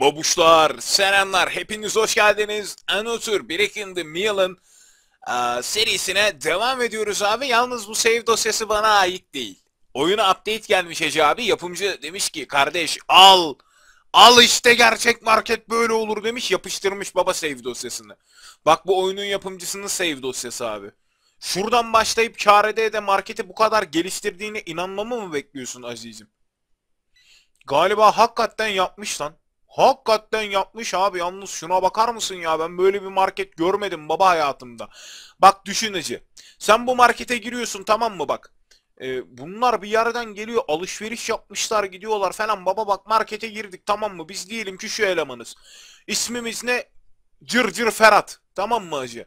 Babuşlar, selamlar, hepiniz hoş geldiniz. Anotur Break in the Meal'ın uh, e, serisine devam ediyoruz abi. Yalnız bu save dosyası bana ait değil. Oyuna update gelmiş Ece abi. Yapımcı demiş ki kardeş al. Al işte gerçek market böyle olur demiş. Yapıştırmış baba save dosyasını. Bak bu oyunun yapımcısının save dosyası abi. Şuradan başlayıp kar de marketi bu kadar geliştirdiğine inanmamı mı bekliyorsun azizim? Galiba hakikaten yapmış lan. Hakikaten yapmış abi. Yalnız şuna bakar mısın ya? Ben böyle bir market görmedim baba hayatımda. Bak düşün Sen bu markete giriyorsun tamam mı bak. Ee, bunlar bir yerden geliyor alışveriş yapmışlar gidiyorlar falan. Baba bak markete girdik tamam mı? Biz diyelim ki şu elemanız. İsmimiz ne? Cır cır Ferhat. Tamam mı acı?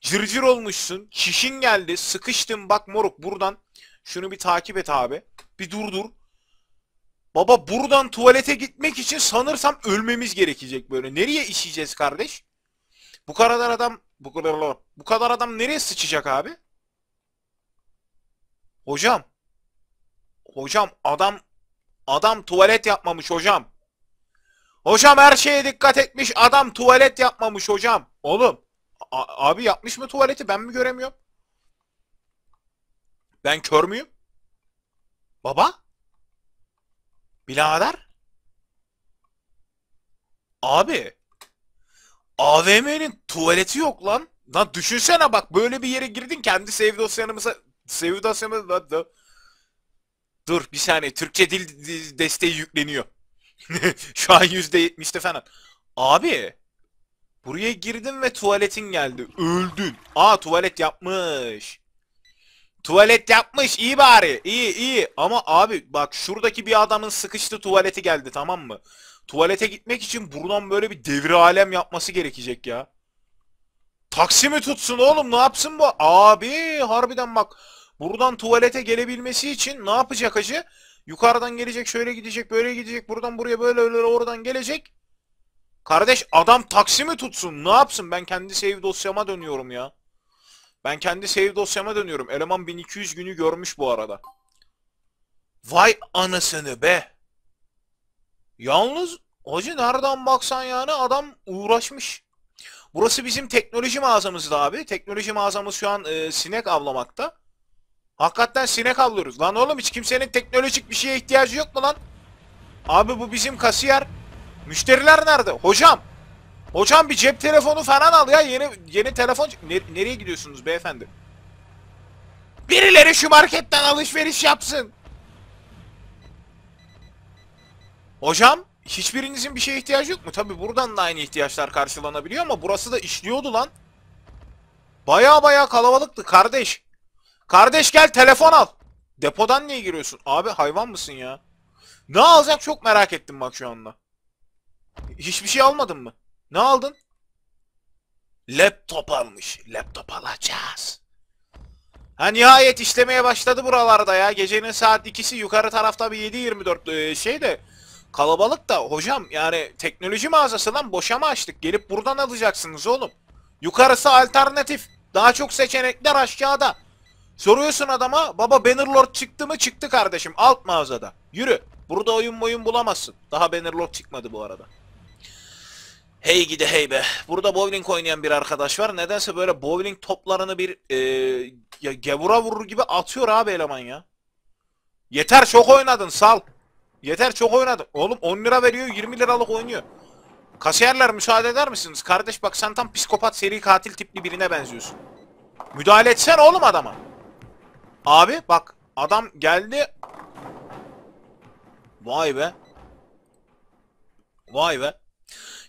Cır cır olmuşsun. Şişin geldi. Sıkıştın bak moruk buradan. Şunu bir takip et abi. Bir dur dur. Baba buradan tuvalete gitmek için sanırsam ölmemiz gerekecek böyle. Nereye işeyeceğiz kardeş? Bu kadar adam bu kadar bu kadar adam nereye sıçacak abi? Hocam. Hocam adam adam tuvalet yapmamış hocam. Hocam her şeye dikkat etmiş adam tuvalet yapmamış hocam. Oğlum abi yapmış mı tuvaleti ben mi göremiyorum? Ben kör müyüm? Baba? Bilader? Abi. AVM'nin tuvaleti yok lan. Lan düşünsene bak böyle bir yere girdin kendi save dosyanımıza save dosyamı da, da. Dur bir saniye Türkçe dil, dil desteği yükleniyor. Şu an %70'te falan. Abi buraya girdin ve tuvaletin geldi. Öldün. Aa tuvalet yapmış. Tuvalet yapmış iyi bari. iyi iyi. Ama abi bak şuradaki bir adamın sıkıştı tuvaleti geldi tamam mı? Tuvalete gitmek için buradan böyle bir devri alem yapması gerekecek ya. Taksi mi tutsun oğlum ne yapsın bu? Abi harbiden bak buradan tuvalete gelebilmesi için ne yapacak acı Yukarıdan gelecek şöyle gidecek böyle gidecek buradan buraya böyle öyle oradan gelecek. Kardeş adam taksi mi tutsun ne yapsın ben kendi save dosyama dönüyorum ya. Ben kendi save dosyama dönüyorum. Eleman 1200 günü görmüş bu arada. Vay anasını be. Yalnız hacı nereden baksan yani adam uğraşmış. Burası bizim teknoloji mağazamızdı abi. Teknoloji mağazamız şu an e, sinek avlamakta. Hakikaten sinek avlıyoruz. Lan oğlum hiç kimsenin teknolojik bir şeye ihtiyacı yok mu lan? Abi bu bizim kasiyer. Müşteriler nerede? Hocam Hocam bir cep telefonu falan al ya yeni yeni telefon ne, nereye gidiyorsunuz beyefendi? Birileri şu marketten alışveriş yapsın. Hocam hiçbirinizin bir şeye ihtiyacı yok mu? Tabi buradan da aynı ihtiyaçlar karşılanabiliyor ama burası da işliyordu lan. Baya baya kalabalıktı kardeş. Kardeş gel telefon al. Depodan niye giriyorsun? Abi hayvan mısın ya? Ne alacak çok merak ettim bak şu anda. Hiçbir şey almadın mı? Ne aldın? Laptop almış. Laptop alacağız. Ha nihayet işlemeye başladı buralarda ya. Gecenin saat ikisi yukarı tarafta bir 7.24 e, şey de kalabalık da hocam yani teknoloji mağazası lan boşa açtık? Gelip buradan alacaksınız oğlum. Yukarısı alternatif. Daha çok seçenekler aşağıda. Soruyorsun adama baba Bannerlord çıktı mı? Çıktı kardeşim alt mağazada. Yürü. Burada oyun boyun bulamazsın. Daha Bannerlord çıkmadı bu arada. Hey gidi hey be. Burada bowling oynayan bir arkadaş var. Nedense böyle bowling toplarını bir e, ya gevura vurur gibi atıyor abi eleman ya. Yeter çok oynadın sal. Yeter çok oynadın. Oğlum 10 lira veriyor 20 liralık oynuyor. Kasiyerler müsaade eder misiniz? Kardeş bak sen tam psikopat seri katil tipli birine benziyorsun. Müdahale etsen oğlum adama. Abi bak adam geldi. Vay be. Vay be.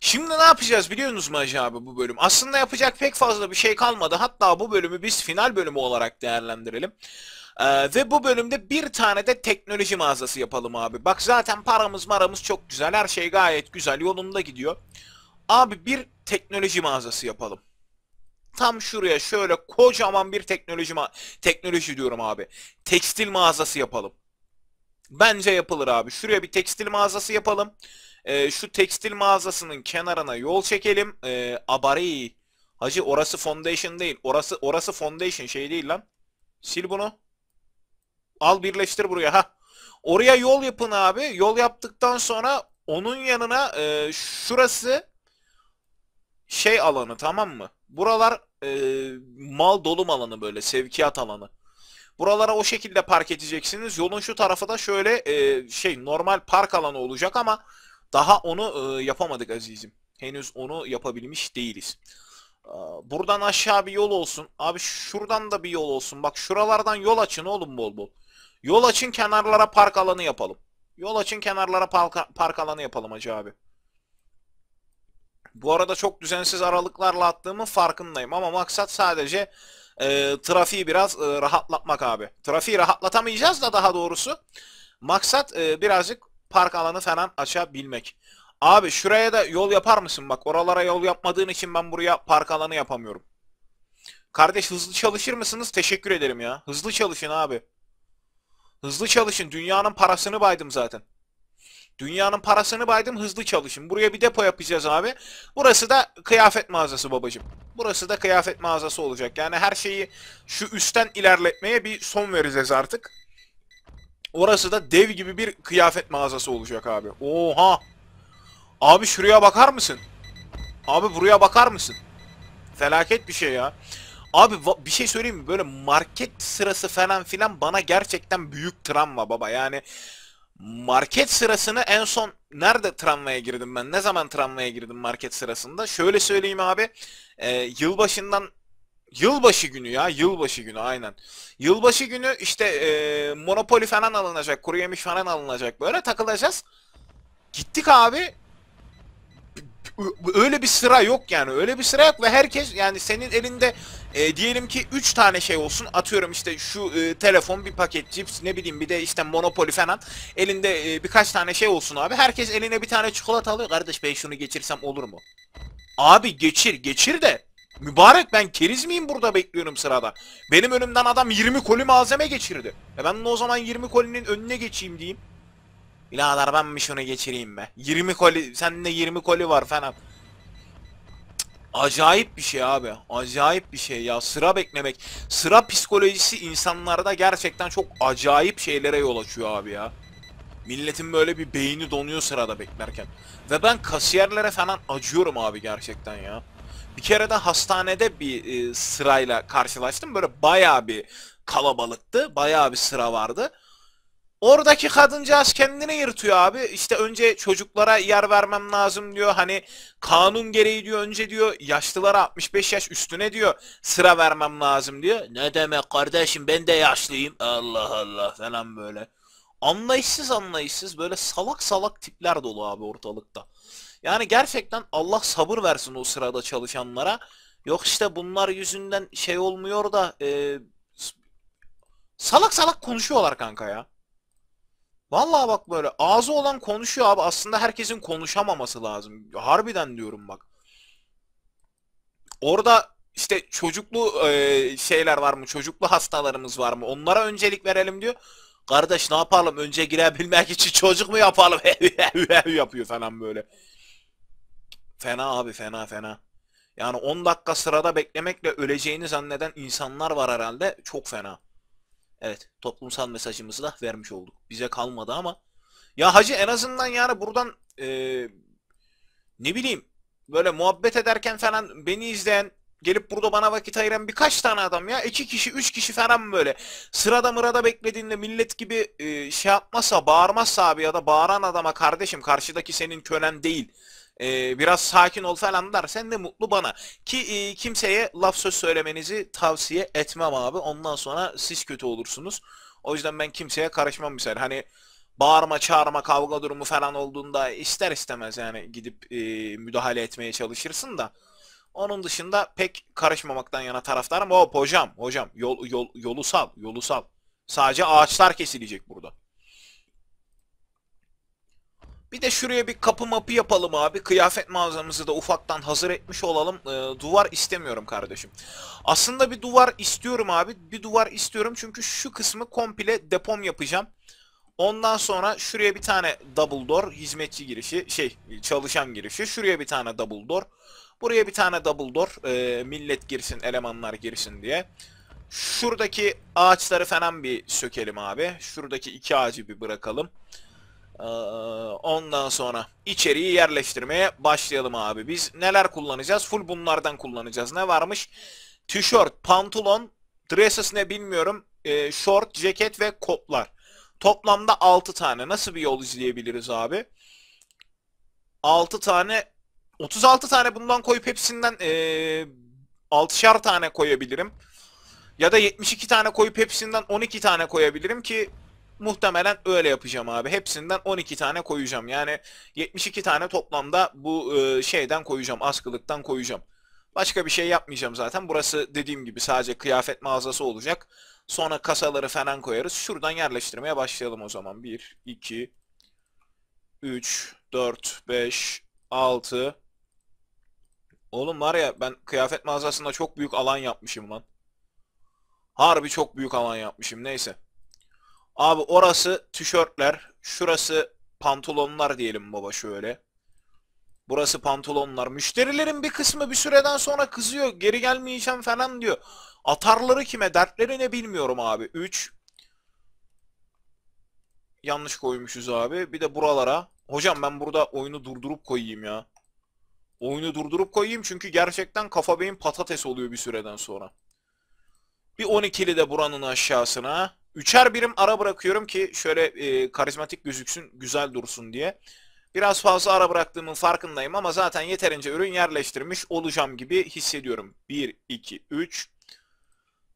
Şimdi ne yapacağız biliyor musunuz Maci abi bu bölüm? Aslında yapacak pek fazla bir şey kalmadı. Hatta bu bölümü biz final bölümü olarak değerlendirelim. Ee, ve bu bölümde bir tane de teknoloji mağazası yapalım abi. Bak zaten paramız maramız çok güzel. Her şey gayet güzel. Yolunda gidiyor. Abi bir teknoloji mağazası yapalım. Tam şuraya şöyle kocaman bir teknoloji teknoloji diyorum abi. Tekstil mağazası yapalım. Bence yapılır abi. Şuraya bir tekstil mağazası yapalım. E, şu tekstil mağazasının kenarına yol çekelim. E, ee, abari. Hacı orası foundation değil. Orası orası foundation şey değil lan. Sil bunu. Al birleştir buraya. ha. Oraya yol yapın abi. Yol yaptıktan sonra onun yanına e, şurası şey alanı tamam mı? Buralar e, mal dolum alanı böyle sevkiyat alanı. Buralara o şekilde park edeceksiniz. Yolun şu tarafı da şöyle e, şey normal park alanı olacak ama daha onu e, yapamadık azizim. Henüz onu yapabilmiş değiliz. E, buradan aşağı bir yol olsun. Abi şuradan da bir yol olsun. Bak şuralardan yol açın oğlum bol bol. Yol açın kenarlara park alanı yapalım. Yol açın kenarlara park, park alanı yapalım hacı abi. Bu arada çok düzensiz aralıklarla attığımı farkındayım ama maksat sadece e, trafiği biraz e, rahatlatmak abi. Trafiği rahatlatamayacağız da daha doğrusu. Maksat e, birazcık park alanı falan açabilmek. Abi şuraya da yol yapar mısın? Bak oralara yol yapmadığın için ben buraya park alanı yapamıyorum. Kardeş hızlı çalışır mısınız? Teşekkür ederim ya. Hızlı çalışın abi. Hızlı çalışın. Dünyanın parasını baydım zaten. Dünyanın parasını baydım hızlı çalışın. Buraya bir depo yapacağız abi. Burası da kıyafet mağazası babacım. Burası da kıyafet mağazası olacak. Yani her şeyi şu üstten ilerletmeye bir son vereceğiz artık. Orası da dev gibi bir kıyafet mağazası olacak abi. Oha! Abi şuraya bakar mısın? Abi buraya bakar mısın? Felaket bir şey ya. Abi bir şey söyleyeyim mi? Böyle market sırası falan filan bana gerçekten büyük travma baba. Yani market sırasını en son nerede tramvaya girdim ben? Ne zaman tramvaya girdim market sırasında? Şöyle söyleyeyim abi. E, yılbaşından Yılbaşı günü ya yılbaşı günü aynen. Yılbaşı günü işte e, monopoli falan alınacak, kuru yemiş falan alınacak böyle takılacağız. Gittik abi öyle bir sıra yok yani öyle bir sıra yok ve herkes yani senin elinde e, diyelim ki 3 tane şey olsun. Atıyorum işte şu e, telefon, bir paket cips, ne bileyim bir de işte monopoli falan. Elinde e, birkaç tane şey olsun abi. Herkes eline bir tane çikolata alıyor. Kardeş ben şunu geçirsem olur mu? Abi geçir, geçir de. Mübarek ben keriz miyim burada bekliyorum sırada? Benim önümden adam 20 koli malzeme geçirdi. E ben de o zaman 20 kolinin önüne geçeyim diyeyim. Birader ben mi şunu geçireyim be? 20 koli, sende 20 koli var falan acayip bir şey abi. Acayip bir şey ya. Sıra beklemek. Sıra psikolojisi insanlarda gerçekten çok acayip şeylere yol açıyor abi ya. Milletin böyle bir beyni donuyor sırada beklerken. Ve ben kasiyerlere falan acıyorum abi gerçekten ya. Bir kere de hastanede bir e, sırayla karşılaştım. Böyle bayağı bir kalabalıktı. Bayağı bir sıra vardı. Oradaki kadıncağız kendini yırtıyor abi. İşte önce çocuklara yer vermem lazım diyor. Hani kanun gereği diyor önce diyor yaşlılara 65 yaş üstüne diyor sıra vermem lazım diyor. Ne demek kardeşim ben de yaşlıyım. Allah Allah falan böyle. Anlayışsız anlayışsız böyle salak salak tipler dolu abi ortalıkta. Yani gerçekten Allah sabır versin o sırada çalışanlara. Yok işte bunlar yüzünden şey olmuyor da e, salak salak konuşuyorlar kanka ya. Vallahi bak böyle ağzı olan konuşuyor abi. Aslında herkesin konuşamaması lazım. Harbiden diyorum bak. Orada işte çocuklu e, şeyler var mı? Çocuklu hastalarımız var mı? Onlara öncelik verelim diyor. Kardeş ne yapalım? Önce girebilmek için çocuk mu yapalım? yapıyor falan böyle. Fena abi fena fena. Yani 10 dakika sırada beklemekle öleceğini zanneden insanlar var herhalde. Çok fena. Evet toplumsal mesajımızı da vermiş olduk. Bize kalmadı ama ya hacı en azından yani buradan e, ne bileyim böyle muhabbet ederken falan beni izleyen gelip burada bana vakit ayıran birkaç tane adam ya. iki kişi üç kişi falan böyle sırada mırada beklediğinde millet gibi e, şey yapmazsa bağırmazsa abi ya da bağıran adama kardeşim karşıdaki senin kölen değil e, biraz sakin ol falan der sen de mutlu bana. Ki e, kimseye laf söz söylemenizi tavsiye etmem abi. Ondan sonra siz kötü olursunuz. O yüzden ben kimseye karışmam mesela. Hani bağırma çağırma kavga durumu falan olduğunda ister istemez yani gidip e, müdahale etmeye çalışırsın da. Onun dışında pek karışmamaktan yana taraftarım. Hop hocam hocam yol, yol, yolu sal yolu sal. Sadece ağaçlar kesilecek burada. Bir de şuraya bir kapı mapı yapalım abi. Kıyafet mağazamızı da ufaktan hazır etmiş olalım. Ee, duvar istemiyorum kardeşim. Aslında bir duvar istiyorum abi. Bir duvar istiyorum çünkü şu kısmı komple depom yapacağım. Ondan sonra şuraya bir tane double door hizmetçi girişi şey çalışan girişi. Şuraya bir tane double door. Buraya bir tane double door e, millet girsin elemanlar girsin diye. Şuradaki ağaçları falan bir sökelim abi. Şuradaki iki ağacı bir bırakalım. Ee, ondan sonra içeriği yerleştirmeye başlayalım abi. Biz neler kullanacağız? Full bunlardan kullanacağız. Ne varmış? Tişört, pantolon, dresses ne bilmiyorum. Ee, short, ceket ve koplar. Toplamda 6 tane. Nasıl bir yol izleyebiliriz abi? 6 tane 36 tane bundan koyup hepsinden e, ee, 6'şar tane koyabilirim. Ya da 72 tane koyup hepsinden 12 tane koyabilirim ki Muhtemelen öyle yapacağım abi. Hepsinden 12 tane koyacağım. Yani 72 tane toplamda bu e, şeyden koyacağım. Askılıktan koyacağım. Başka bir şey yapmayacağım zaten. Burası dediğim gibi sadece kıyafet mağazası olacak. Sonra kasaları falan koyarız. Şuradan yerleştirmeye başlayalım o zaman. 1, 2, 3, 4, 5, 6. Oğlum var ya ben kıyafet mağazasında çok büyük alan yapmışım lan. Harbi çok büyük alan yapmışım. Neyse. Abi orası tişörtler, şurası pantolonlar diyelim baba şöyle. Burası pantolonlar. Müşterilerin bir kısmı bir süreden sonra kızıyor. Geri gelmeyeceğim falan diyor. Atarları kime, dertleri ne bilmiyorum abi. 3 Yanlış koymuşuz abi. Bir de buralara. Hocam ben burada oyunu durdurup koyayım ya. Oyunu durdurup koyayım çünkü gerçekten kafa beyin patates oluyor bir süreden sonra. Bir 12'li de buranın aşağısına. Üçer birim ara bırakıyorum ki şöyle e, karizmatik gözüksün, güzel dursun diye. Biraz fazla ara bıraktığımın farkındayım ama zaten yeterince ürün yerleştirmiş olacağım gibi hissediyorum. 1, 2, 3.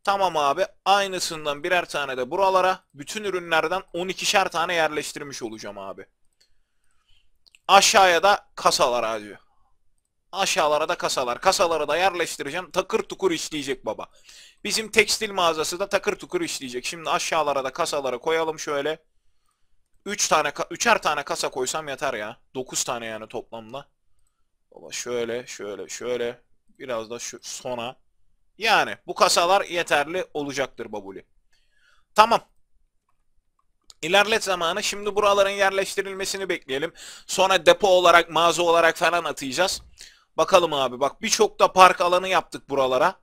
Tamam abi aynısından birer tane de buralara bütün ürünlerden 12'şer tane yerleştirmiş olacağım abi. Aşağıya da kasalar abi. Aşağılara da kasalar. Kasaları da yerleştireceğim. Takır tukur işleyecek baba. Bizim tekstil mağazası da takır tukur işleyecek. Şimdi aşağılara da kasaları koyalım şöyle. 3 tane, üçer tane kasa koysam yeter ya. 9 tane yani toplamda. Baba şöyle, şöyle, şöyle. Biraz da şu sona. Yani bu kasalar yeterli olacaktır babuli. Tamam. İlerlet zamanı. Şimdi buraların yerleştirilmesini bekleyelim. Sonra depo olarak, mağaza olarak falan atacağız. Bakalım abi bak birçok da park alanı yaptık buralara.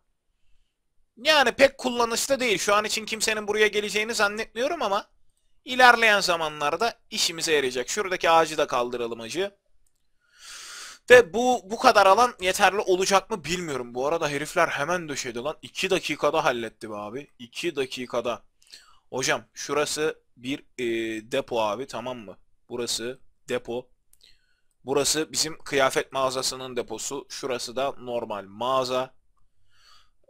Yani pek kullanışlı değil. Şu an için kimsenin buraya geleceğini zannetmiyorum ama ilerleyen zamanlarda işimize yarayacak. Şuradaki ağacı da kaldıralım acı. Ve bu bu kadar alan yeterli olacak mı bilmiyorum. Bu arada herifler hemen döşedi lan. 2 dakikada halletti be abi. 2 dakikada. Hocam şurası bir e, depo abi tamam mı? Burası depo. Burası bizim kıyafet mağazasının deposu. Şurası da normal mağaza.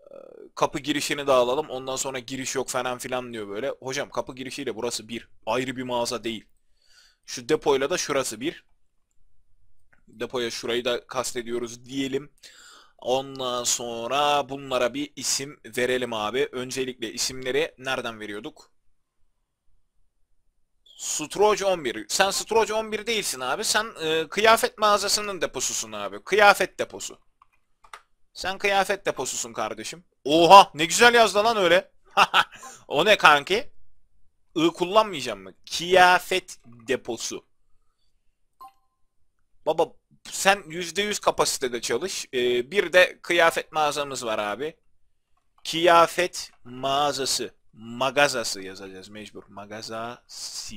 Ee, kapı girişini de alalım. Ondan sonra giriş yok falan filan diyor böyle. Hocam kapı girişiyle burası bir. Ayrı bir mağaza değil. Şu depoyla da şurası bir. Depoya şurayı da kastediyoruz diyelim. Ondan sonra bunlara bir isim verelim abi. Öncelikle isimleri nereden veriyorduk? Stroge 11. Sen Stroge 11 değilsin abi. Sen e, kıyafet mağazasının deposusun abi. Kıyafet deposu. Sen kıyafet deposusun kardeşim. Oha ne güzel yazdı lan öyle. o ne kanki? I kullanmayacağım mı? Kıyafet deposu. Baba sen %100 kapasitede çalış. Ee, bir de kıyafet mağazamız var abi. Kıyafet mağazası. Magazası yazacağız mecbur. magazası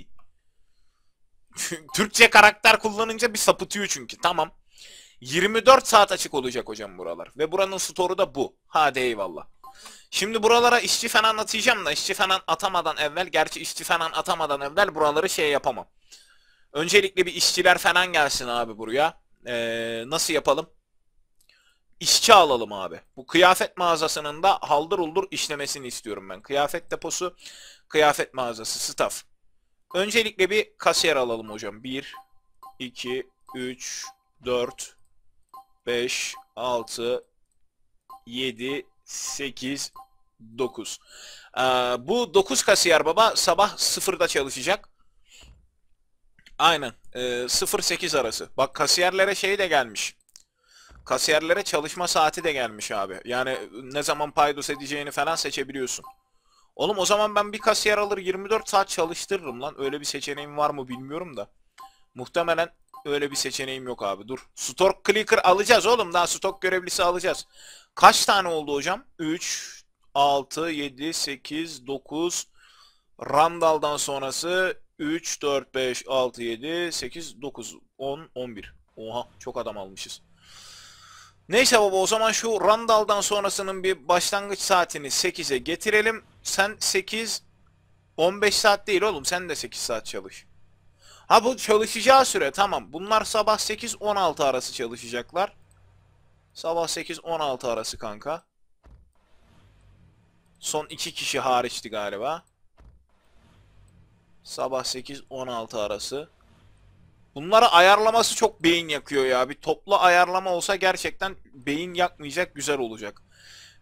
Türkçe karakter kullanınca bir sapıtıyor çünkü. Tamam. 24 saat açık olacak hocam buralar. Ve buranın store'u da bu. Hadi eyvallah. Şimdi buralara işçi falan atacağım da işçi falan atamadan evvel gerçi işçi falan atamadan evvel buraları şey yapamam. Öncelikle bir işçiler falan gelsin abi buraya. Ee, nasıl yapalım? işçi alalım abi. Bu kıyafet mağazasının da haldır uldur işlemesini istiyorum ben. Kıyafet deposu, kıyafet mağazası, staff. Öncelikle bir kasiyer alalım hocam. 1, 2, 3, 4, 5, 6, 7, 8, 9. bu 9 kasiyer baba sabah 0'da çalışacak. Aynen. Ee, 0-8 arası. Bak kasiyerlere şey de gelmiş. Kasiyerlere çalışma saati de gelmiş abi. Yani ne zaman paydos edeceğini falan seçebiliyorsun. Oğlum o zaman ben bir kasiyer alır 24 saat çalıştırırım lan. Öyle bir seçeneğim var mı bilmiyorum da. Muhtemelen öyle bir seçeneğim yok abi. Dur. Stock Clicker alacağız oğlum. Daha Stock görevlisi alacağız. Kaç tane oldu hocam? 3, 6, 7, 8, 9. Randall'dan sonrası 3, 4, 5, 6, 7, 8, 9, 10, 11. Oha çok adam almışız. Neyse baba o zaman şu Randall'dan sonrasının bir başlangıç saatini 8'e getirelim. Sen 8 15 saat değil oğlum sen de 8 saat çalış. Ha bu çalışacağı süre tamam. Bunlar sabah 8-16 arası çalışacaklar. Sabah 8-16 arası kanka. Son 2 kişi hariçti galiba. Sabah 8-16 arası. Bunları ayarlaması çok beyin yakıyor ya. Bir toplu ayarlama olsa gerçekten beyin yakmayacak güzel olacak.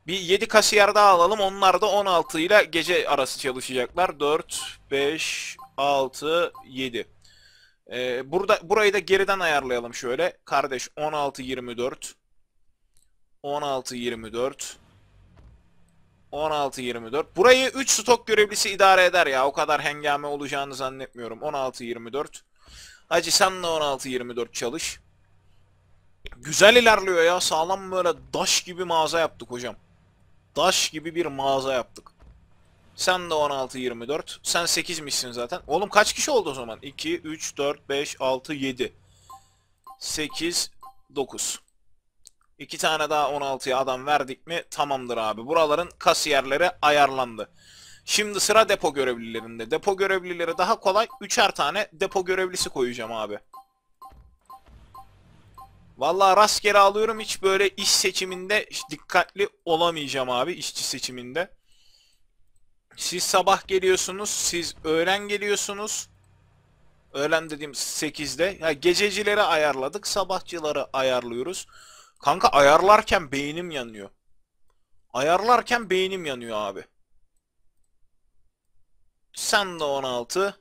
Bir 7 kasiyer daha alalım. Onlar da 16 ile gece arası çalışacaklar. 4, 5, 6, 7. Ee, burada burayı da geriden ayarlayalım şöyle. Kardeş 16 24 16 24 16 24. Burayı 3 stok görevlisi idare eder ya. O kadar hengame olacağını zannetmiyorum. 16 24 Hacı sen de 16-24 çalış. Güzel ilerliyor ya. Sağlam böyle daş gibi mağaza yaptık hocam. Daş gibi bir mağaza yaptık. Sen de 16-24. Sen misin zaten. Oğlum kaç kişi oldu o zaman? 2, 3, 4, 5, 6, 7. 8, 9. İki tane daha 16'ya adam verdik mi tamamdır abi. Buraların kasiyerleri ayarlandı. Şimdi sıra depo görevlilerinde. Depo görevlileri daha kolay. Üçer tane depo görevlisi koyacağım abi. Vallahi rastgele alıyorum. Hiç böyle iş seçiminde dikkatli olamayacağım abi işçi seçiminde. Siz sabah geliyorsunuz. Siz öğlen geliyorsunuz. Öğlen dediğim 8'de. Ya gececileri ayarladık. Sabahçıları ayarlıyoruz. Kanka ayarlarken beynim yanıyor. Ayarlarken beynim yanıyor abi. Sen de 16.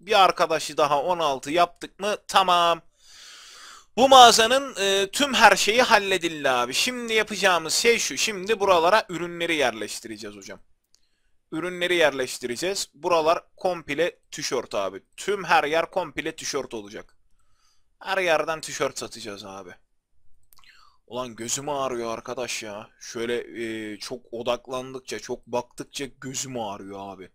Bir arkadaşı daha 16 yaptık mı? Tamam. Bu mağazanın e, tüm her şeyi halledildi abi. Şimdi yapacağımız şey şu. Şimdi buralara ürünleri yerleştireceğiz hocam. Ürünleri yerleştireceğiz. Buralar komple tişört abi. Tüm her yer komple tişört olacak. Her yerden tişört satacağız abi. Ulan gözüm ağrıyor arkadaş ya. Şöyle e, çok odaklandıkça, çok baktıkça gözüm ağrıyor abi.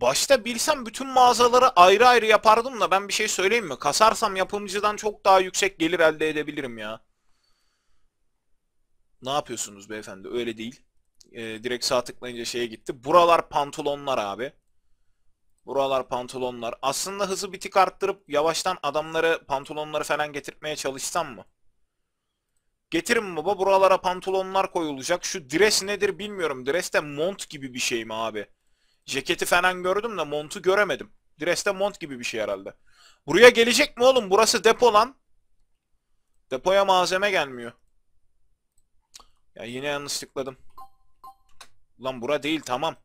Başta bilsem bütün mağazaları ayrı ayrı yapardım da ben bir şey söyleyeyim mi? Kasarsam yapımcıdan çok daha yüksek gelir elde edebilirim ya. Ne yapıyorsunuz beyefendi? Öyle değil. Ee, direkt sağ tıklayınca şeye gitti. Buralar pantolonlar abi. Buralar pantolonlar. Aslında hızı bir tık arttırıp yavaştan adamları pantolonları falan getirtmeye çalışsam mı? Getirin baba buralara pantolonlar koyulacak. Şu dress nedir bilmiyorum. Dress de mont gibi bir şey mi abi? Ceketi falan gördüm de montu göremedim. Dress'te mont gibi bir şey herhalde. Buraya gelecek mi oğlum? Burası depo lan. Depoya malzeme gelmiyor. Ya yine yanlış tıkladım. Lan bura değil tamam.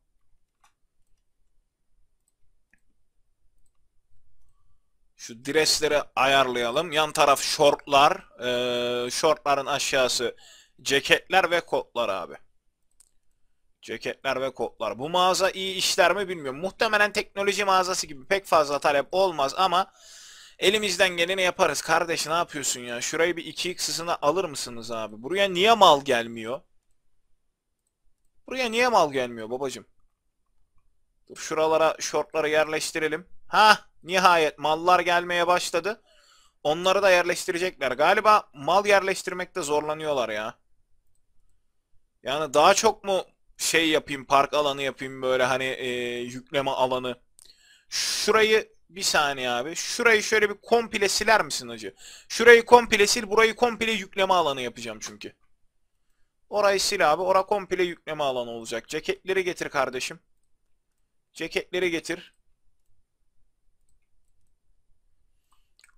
Şu dresleri ayarlayalım. Yan taraf şortlar. Ee, şortların aşağısı ceketler ve kotlar abi. Ceketler ve kotlar. Bu mağaza iyi işler mi bilmiyorum. Muhtemelen teknoloji mağazası gibi pek fazla talep olmaz ama elimizden geleni yaparız. Kardeş ne yapıyorsun ya? Şurayı bir 2x alır mısınız abi? Buraya niye mal gelmiyor? Buraya niye mal gelmiyor babacım? Dur şuralara şortları yerleştirelim. Ha, nihayet mallar gelmeye başladı. Onları da yerleştirecekler. Galiba mal yerleştirmekte zorlanıyorlar ya. Yani daha çok mu şey yapayım park alanı yapayım böyle hani e, yükleme alanı. Şurayı bir saniye abi. Şurayı şöyle bir komple siler misin acı? Şurayı komple sil burayı komple yükleme alanı yapacağım çünkü. Orayı sil abi. Ora komple yükleme alanı olacak. Ceketleri getir kardeşim. Ceketleri getir.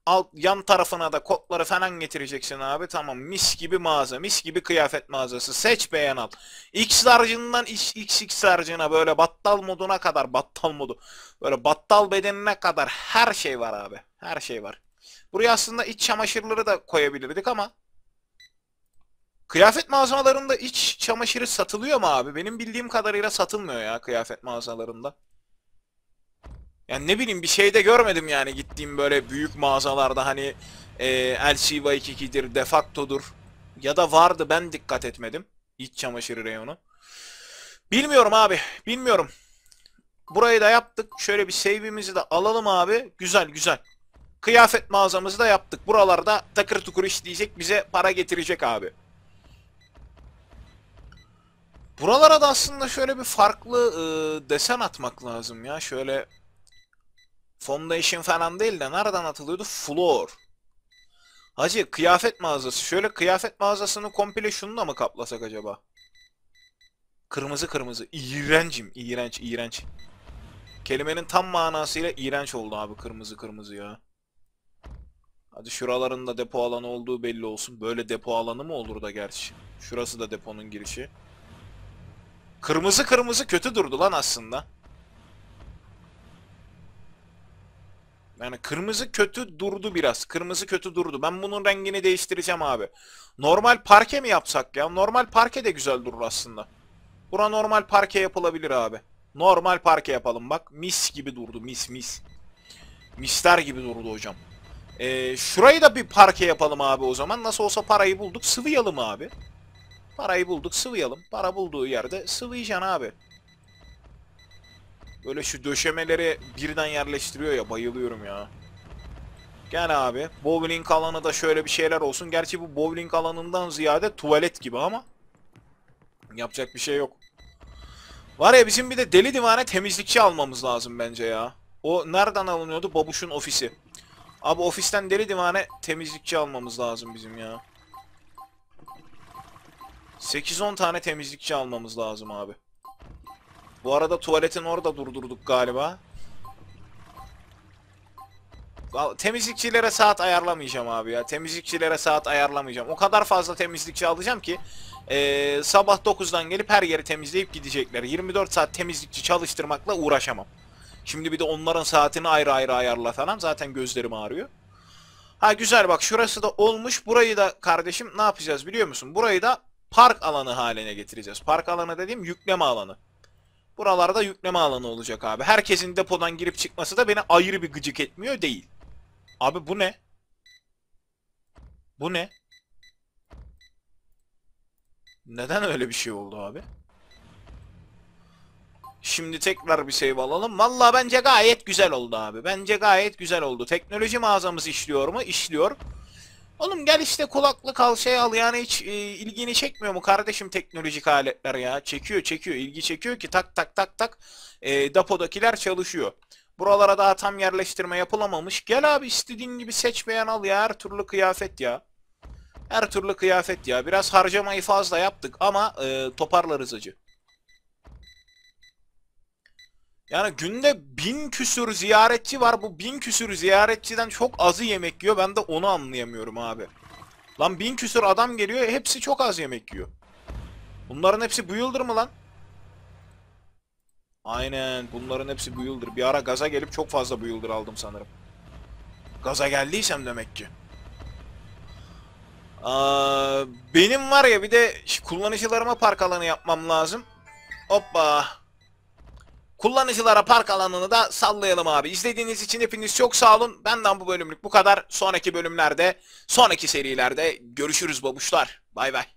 alt yan tarafına da kotları falan getireceksin abi. Tamam mis gibi mağaza, mis gibi kıyafet mağazası. Seç beğen al. X larcından XX larcına böyle battal moduna kadar battal modu. Böyle battal bedenine kadar her şey var abi. Her şey var. Buraya aslında iç çamaşırları da koyabilirdik ama Kıyafet mağazalarında iç çamaşırı satılıyor mu abi? Benim bildiğim kadarıyla satılmıyor ya kıyafet mağazalarında. Yani ne bileyim bir şey de görmedim yani gittiğim böyle büyük mağazalarda hani e, LCY 22'dir, Defacto'dur ya da vardı ben dikkat etmedim. İç çamaşırı reyonu. Bilmiyorum abi. Bilmiyorum. Burayı da yaptık. Şöyle bir save'imizi de alalım abi. Güzel güzel. Kıyafet mağazamızı da yaptık. Buralarda takır tukur işleyecek. Bize para getirecek abi. Buralara da aslında şöyle bir farklı e, desen atmak lazım ya. Şöyle Foundation falan değil de nereden atılıyordu? Floor. Hacı kıyafet mağazası. Şöyle kıyafet mağazasını komple şununla mı kaplasak acaba? Kırmızı kırmızı. İğrencim. İğrenç iğrenç. Kelimenin tam manasıyla iğrenç oldu abi kırmızı kırmızı ya. Hadi şuralarında depo alanı olduğu belli olsun. Böyle depo alanı mı olur da gerçi? Şurası da deponun girişi. Kırmızı kırmızı kötü durdu lan aslında. Yani kırmızı kötü durdu biraz. Kırmızı kötü durdu. Ben bunun rengini değiştireceğim abi. Normal parke mi yapsak ya? Normal parke de güzel durur aslında. Bura normal parke yapılabilir abi. Normal parke yapalım bak. Mis gibi durdu mis mis. Mister gibi durdu hocam. Ee, şurayı da bir parke yapalım abi o zaman. Nasıl olsa parayı bulduk sıvıyalım abi. Parayı bulduk sıvıyalım. Para bulduğu yerde sıvayacaksın abi. Böyle şu döşemeleri birden yerleştiriyor ya bayılıyorum ya. Gel abi. Bowling alanı da şöyle bir şeyler olsun. Gerçi bu bowling alanından ziyade tuvalet gibi ama. Yapacak bir şey yok. Var ya bizim bir de deli divane temizlikçi almamız lazım bence ya. O nereden alınıyordu? Babuş'un ofisi. Abi ofisten deli divane temizlikçi almamız lazım bizim ya. 8-10 tane temizlikçi almamız lazım abi. Bu arada tuvaletin orada durdurduk galiba. Temizlikçilere saat ayarlamayacağım abi ya. Temizlikçilere saat ayarlamayacağım. O kadar fazla temizlikçi alacağım ki e, sabah 9'dan gelip her yeri temizleyip gidecekler. 24 saat temizlikçi çalıştırmakla uğraşamam. Şimdi bir de onların saatini ayrı ayrı ayarla Zaten gözlerim ağrıyor. Ha güzel bak şurası da olmuş. Burayı da kardeşim ne yapacağız biliyor musun? Burayı da park alanı haline getireceğiz. Park alanı dediğim yükleme alanı. Buralarda yükleme alanı olacak abi. Herkesin depodan girip çıkması da beni ayrı bir gıcık etmiyor değil. Abi bu ne? Bu ne? Neden öyle bir şey oldu abi? Şimdi tekrar bir save alalım. Valla bence gayet güzel oldu abi. Bence gayet güzel oldu. Teknoloji mağazamız işliyor mu? İşliyor. Oğlum gel işte kulaklık al şey al yani hiç e, ilgini çekmiyor mu kardeşim teknolojik aletler ya? Çekiyor çekiyor ilgi çekiyor ki tak tak tak tak e, depodakiler çalışıyor. Buralara daha tam yerleştirme yapılamamış. Gel abi istediğin gibi seçmeyen al ya her türlü kıyafet ya. Her türlü kıyafet ya. Biraz harcamayı fazla yaptık ama e, toparlarız acı. Yani günde bin küsür ziyaretçi var. Bu bin küsür ziyaretçiden çok azı yemek yiyor. Ben de onu anlayamıyorum abi. Lan bin küsür adam geliyor. Hepsi çok az yemek yiyor. Bunların hepsi bu yıldır mı lan? Aynen. Bunların hepsi bu yıldır. Bir ara gaza gelip çok fazla bu yıldır aldım sanırım. Gaza geldiysem demek ki. Aa, benim var ya bir de kullanıcılarıma park alanı yapmam lazım. Hoppa. Kullanıcılara park alanını da sallayalım abi. İzlediğiniz için hepiniz çok sağ olun. Benden bu bölümlük bu kadar. Sonraki bölümlerde, sonraki serilerde görüşürüz babuşlar. Bay bay.